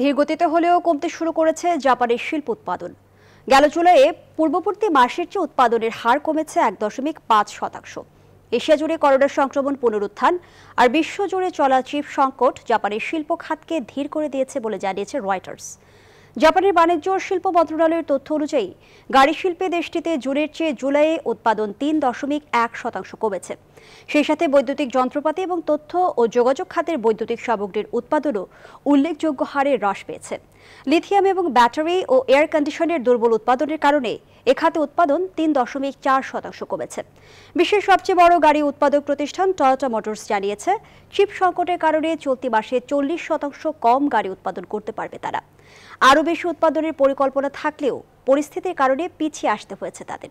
ধীরগতিতে হলেও কমতে শুরু করেছে জাপানের শিল্প উৎপাদন গেল জুলাইয়ে পূর্ববর্তী মাসের চেয়ে উৎপাদনের হার কমেছে এক দশমিক পাঁচ শতাংশ এশিয়া জুড়ে করোনা সংক্রমণ পুনরুত্থান আর বিশ্বজুড়ে চলা চিপ সংকট জাপানের শিল্প খাতকে ধীর করে দিয়েছে বলে জানিয়েছে রয়টার্স জাপানের বাণিজ্য ও শিল্প মন্ত্রণালয়ের তথ্য অনুযায়ী গাড়ি শিল্পে দেশটিতে জুনের চেয়ে জুলাইয়ে উৎপাদন তিন দশমিক এক শতাংশ কমেছে সেই সাথে বৈদ্যুতিক যন্ত্রপাতি এবং তথ্য ও যোগাযোগ খাতের বৈদ্যুতিক সামগ্রীর উৎপাদনও উল্লেখযোগ্য হারে হ্রাস পেয়েছে লিথিয়াম এবং ব্যাটারি ও এয়ার কন্ডিশনের দুর্বল উৎপাদনের কারণে এ খাতে উৎপাদন তিন দশমিক চার শতাংশ কমেছে বিশ্বের সবচেয়ে বড় গাড়ি উৎপাদক প্রতিষ্ঠান টয়োটা মোটরস জানিয়েছে চিপ সংকটের কারণে চলতি মাসে চল্লিশ শতাংশ কম গাড়ি উৎপাদন করতে পারবে তারা আরও আরও বেশি উৎপাদনের পরিকল্পনা থাকলেও পরিস্থিতির কারণে পিছিয়ে আসতে হয়েছে তাদের